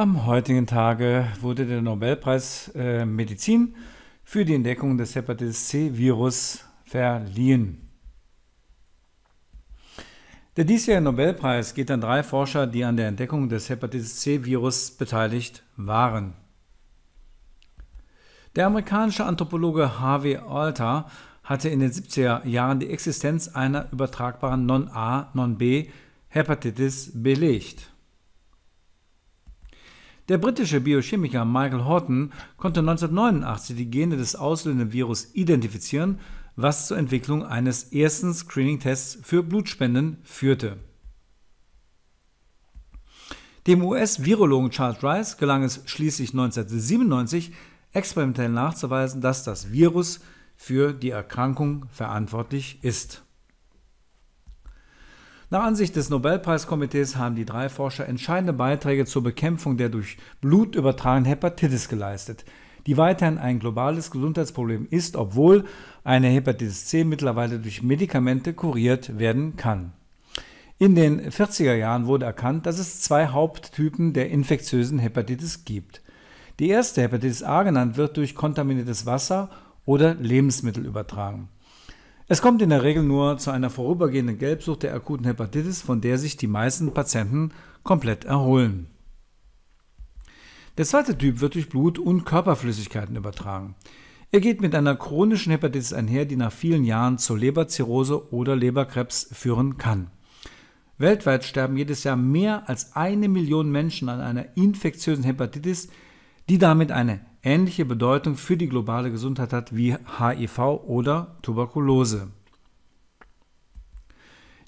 Am heutigen Tage wurde der Nobelpreis äh, Medizin für die Entdeckung des Hepatitis C-Virus verliehen. Der diesjährige Nobelpreis geht an drei Forscher, die an der Entdeckung des Hepatitis C-Virus beteiligt waren. Der amerikanische Anthropologe Harvey Alter hatte in den 70er Jahren die Existenz einer übertragbaren Non-A, Non-B Hepatitis belegt. Der britische Biochemiker Michael Horton konnte 1989 die Gene des auslösenden Virus identifizieren, was zur Entwicklung eines ersten Screening-Tests für Blutspenden führte. Dem US-Virologen Charles Rice gelang es schließlich 1997, experimentell nachzuweisen, dass das Virus für die Erkrankung verantwortlich ist. Nach Ansicht des Nobelpreiskomitees haben die drei Forscher entscheidende Beiträge zur Bekämpfung der durch Blut übertragenen Hepatitis geleistet, die weiterhin ein globales Gesundheitsproblem ist, obwohl eine Hepatitis C mittlerweile durch Medikamente kuriert werden kann. In den 40er Jahren wurde erkannt, dass es zwei Haupttypen der infektiösen Hepatitis gibt. Die erste Hepatitis A genannt wird durch kontaminiertes Wasser oder Lebensmittel übertragen. Es kommt in der Regel nur zu einer vorübergehenden Gelbsucht der akuten Hepatitis, von der sich die meisten Patienten komplett erholen. Der zweite Typ wird durch Blut und Körperflüssigkeiten übertragen. Er geht mit einer chronischen Hepatitis einher, die nach vielen Jahren zur Leberzirrhose oder Leberkrebs führen kann. Weltweit sterben jedes Jahr mehr als eine Million Menschen an einer infektiösen Hepatitis, die damit eine ähnliche Bedeutung für die globale Gesundheit hat wie HIV oder Tuberkulose.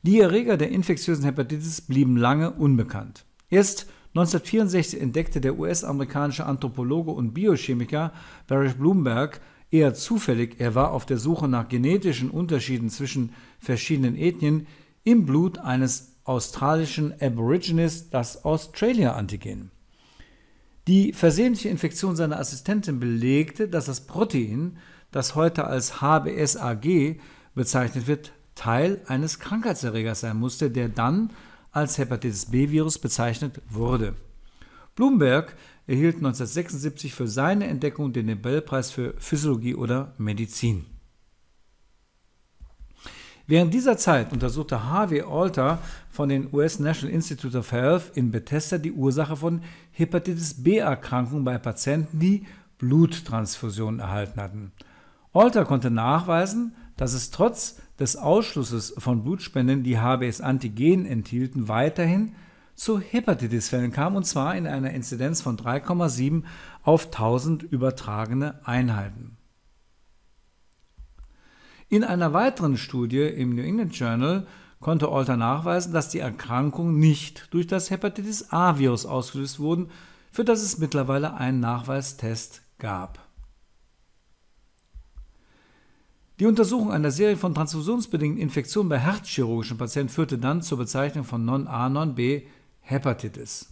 Die Erreger der infektiösen Hepatitis blieben lange unbekannt. Erst 1964 entdeckte der US-amerikanische Anthropologe und Biochemiker Barry Bloomberg eher zufällig, er war auf der Suche nach genetischen Unterschieden zwischen verschiedenen Ethnien, im Blut eines australischen Aborigines das Australia-Antigen. Die versehentliche Infektion seiner Assistentin belegte, dass das Protein, das heute als HBsAg bezeichnet wird, Teil eines Krankheitserregers sein musste, der dann als Hepatitis B-Virus bezeichnet wurde. Bloomberg erhielt 1976 für seine Entdeckung den Nobelpreis für Physiologie oder Medizin. Während dieser Zeit untersuchte Harvey Alter von den US National Institute of Health in Bethesda die Ursache von Hepatitis B-Erkrankungen bei Patienten, die Bluttransfusionen erhalten hatten. Alter konnte nachweisen, dass es trotz des Ausschlusses von Blutspenden, die HBS-Antigen enthielten, weiterhin zu Hepatitisfällen kam, und zwar in einer Inzidenz von 3,7 auf 1000 übertragene Einheiten. In einer weiteren Studie im New England Journal konnte Alter nachweisen, dass die Erkrankungen nicht durch das Hepatitis A-Virus ausgelöst wurden, für das es mittlerweile einen Nachweistest gab. Die Untersuchung einer Serie von transfusionsbedingten Infektionen bei herzchirurgischen Patienten führte dann zur Bezeichnung von Non-A, Non-B Hepatitis.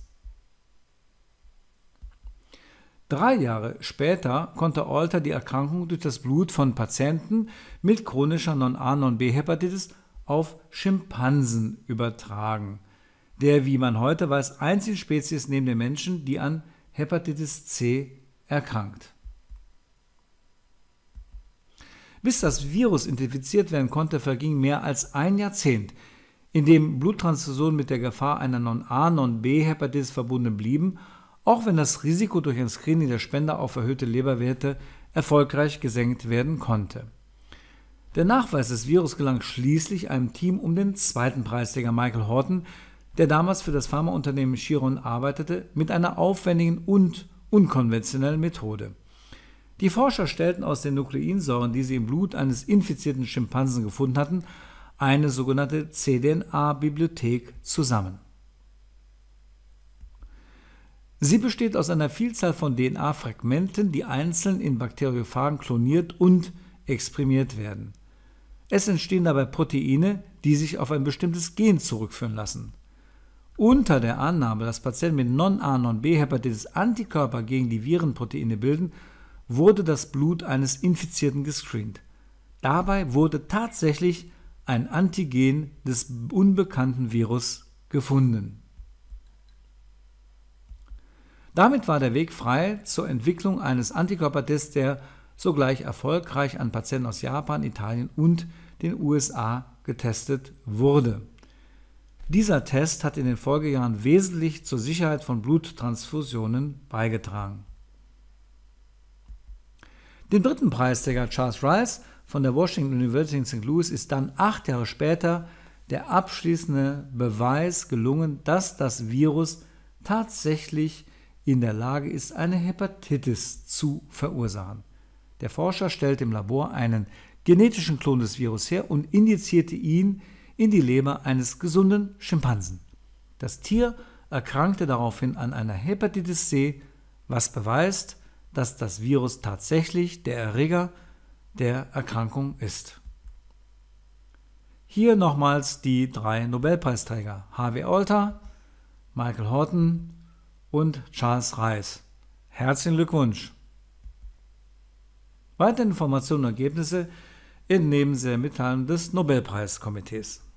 Drei Jahre später konnte Alter die Erkrankung durch das Blut von Patienten mit chronischer Non-A, Non-B-Hepatitis auf Schimpansen übertragen, der, wie man heute weiß, einzige Spezies neben den Menschen, die an Hepatitis C erkrankt. Bis das Virus identifiziert werden konnte, verging mehr als ein Jahrzehnt, in dem Bluttransfusionen mit der Gefahr einer Non-A, Non-B-Hepatitis verbunden blieben auch wenn das Risiko durch ein Screening der Spender auf erhöhte Leberwerte erfolgreich gesenkt werden konnte. Der Nachweis des Virus gelang schließlich einem Team um den zweiten Preisträger Michael Horton, der damals für das Pharmaunternehmen Chiron arbeitete, mit einer aufwendigen und unkonventionellen Methode. Die Forscher stellten aus den Nukleinsäuren, die sie im Blut eines infizierten Schimpansen gefunden hatten, eine sogenannte cDNA-Bibliothek zusammen Sie besteht aus einer Vielzahl von DNA-Fragmenten, die einzeln in Bakteriophagen kloniert und exprimiert werden. Es entstehen dabei Proteine, die sich auf ein bestimmtes Gen zurückführen lassen. Unter der Annahme, dass Patienten mit Non-A, Non-B-Hepatitis Antikörper gegen die Virenproteine bilden, wurde das Blut eines Infizierten gescreent. Dabei wurde tatsächlich ein Antigen des unbekannten Virus gefunden. Damit war der Weg frei zur Entwicklung eines Antikörpertests, der sogleich erfolgreich an Patienten aus Japan, Italien und den USA getestet wurde. Dieser Test hat in den Folgejahren wesentlich zur Sicherheit von Bluttransfusionen beigetragen. Den dritten Preisträger Charles Rice von der Washington University in St. Louis ist dann acht Jahre später der abschließende Beweis gelungen, dass das Virus tatsächlich in der Lage ist, eine Hepatitis zu verursachen. Der Forscher stellte im Labor einen genetischen Klon des Virus her und injizierte ihn in die Leber eines gesunden Schimpansen. Das Tier erkrankte daraufhin an einer Hepatitis C, was beweist, dass das Virus tatsächlich der Erreger der Erkrankung ist. Hier nochmals die drei Nobelpreisträger H.W. Alter, Michael Horton und Charles Reis. Herzlichen Glückwunsch! Weitere Informationen und Ergebnisse entnehmen Sie der Mitteilung des Nobelpreiskomitees.